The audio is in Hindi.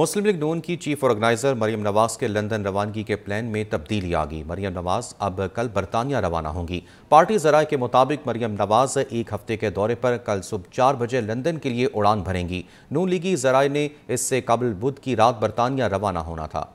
मुस्लिम लीग नून की चीफ ऑर्गेनाइजर मरियम नवाज के लंदन रवानगी के प्लान में तब्दीली आ गई मरियम नवाज अब कल बरतानिया रवाना होंगी पार्टी जराए के मुताबिक मरियम नवाज एक हफ्ते के दौरे पर कल सुबह चार बजे लंदन के लिए उड़ान भरेंगी नून लीगी जराए ने इससे कबल बुध की रात बरतानिया रवाना होना था